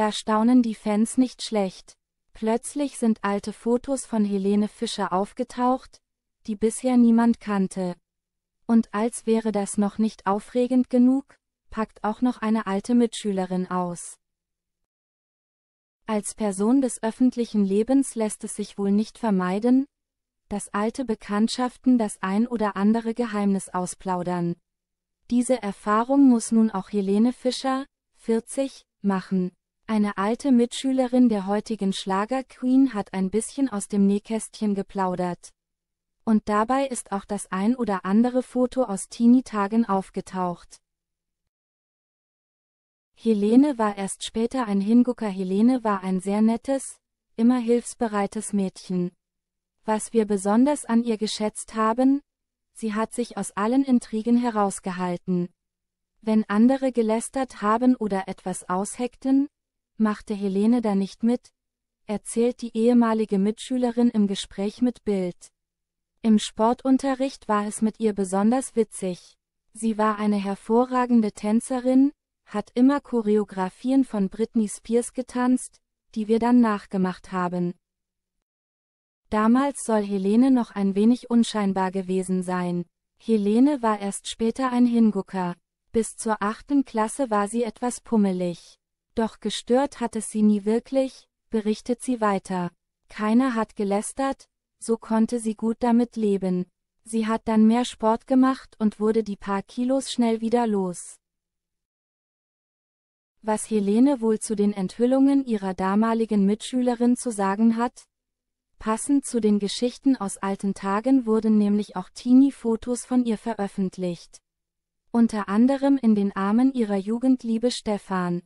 Da staunen die Fans nicht schlecht. Plötzlich sind alte Fotos von Helene Fischer aufgetaucht, die bisher niemand kannte. Und als wäre das noch nicht aufregend genug, packt auch noch eine alte Mitschülerin aus. Als Person des öffentlichen Lebens lässt es sich wohl nicht vermeiden, dass alte Bekanntschaften das ein oder andere Geheimnis ausplaudern. Diese Erfahrung muss nun auch Helene Fischer, 40, machen. Eine alte Mitschülerin der heutigen Schlagerqueen hat ein bisschen aus dem Nähkästchen geplaudert. Und dabei ist auch das ein oder andere Foto aus Teenie-Tagen aufgetaucht. Helene war erst später ein Hingucker. Helene war ein sehr nettes, immer hilfsbereites Mädchen. Was wir besonders an ihr geschätzt haben, sie hat sich aus allen Intrigen herausgehalten. Wenn andere gelästert haben oder etwas ausheckten, machte Helene da nicht mit, erzählt die ehemalige Mitschülerin im Gespräch mit Bild. Im Sportunterricht war es mit ihr besonders witzig. Sie war eine hervorragende Tänzerin, hat immer Choreografien von Britney Spears getanzt, die wir dann nachgemacht haben. Damals soll Helene noch ein wenig unscheinbar gewesen sein. Helene war erst später ein Hingucker. Bis zur achten Klasse war sie etwas pummelig. Doch gestört hat es sie nie wirklich, berichtet sie weiter. Keiner hat gelästert, so konnte sie gut damit leben. Sie hat dann mehr Sport gemacht und wurde die paar Kilos schnell wieder los. Was Helene wohl zu den Enthüllungen ihrer damaligen Mitschülerin zu sagen hat? Passend zu den Geschichten aus alten Tagen wurden nämlich auch Teenie-Fotos von ihr veröffentlicht. Unter anderem in den Armen ihrer Jugendliebe Stefan.